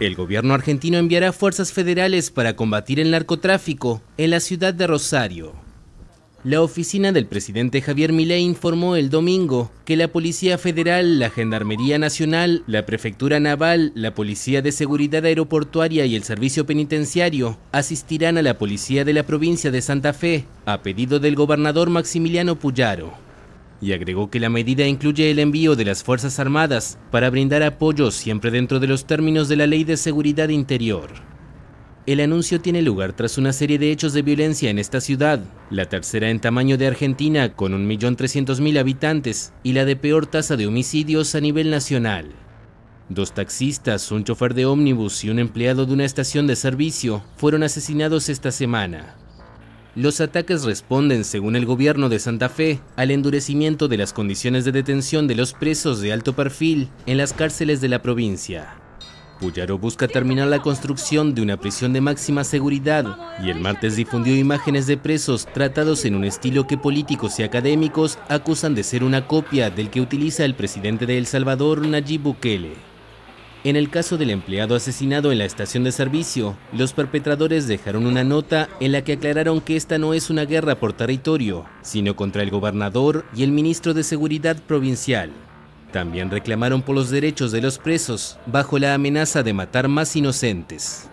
El gobierno argentino enviará fuerzas federales para combatir el narcotráfico en la ciudad de Rosario. La oficina del presidente Javier Milei informó el domingo que la Policía Federal, la Gendarmería Nacional, la Prefectura Naval, la Policía de Seguridad Aeroportuaria y el Servicio Penitenciario asistirán a la Policía de la provincia de Santa Fe, a pedido del gobernador Maximiliano Puyaro y agregó que la medida incluye el envío de las Fuerzas Armadas para brindar apoyo siempre dentro de los términos de la Ley de Seguridad Interior. El anuncio tiene lugar tras una serie de hechos de violencia en esta ciudad, la tercera en tamaño de Argentina con 1.300.000 habitantes y la de peor tasa de homicidios a nivel nacional. Dos taxistas, un chofer de ómnibus y un empleado de una estación de servicio fueron asesinados esta semana, los ataques responden, según el gobierno de Santa Fe, al endurecimiento de las condiciones de detención de los presos de alto perfil en las cárceles de la provincia. Puyaro busca terminar la construcción de una prisión de máxima seguridad y el martes difundió imágenes de presos tratados en un estilo que políticos y académicos acusan de ser una copia del que utiliza el presidente de El Salvador, Nayib Bukele. En el caso del empleado asesinado en la estación de servicio, los perpetradores dejaron una nota en la que aclararon que esta no es una guerra por territorio, sino contra el gobernador y el ministro de Seguridad Provincial. También reclamaron por los derechos de los presos bajo la amenaza de matar más inocentes.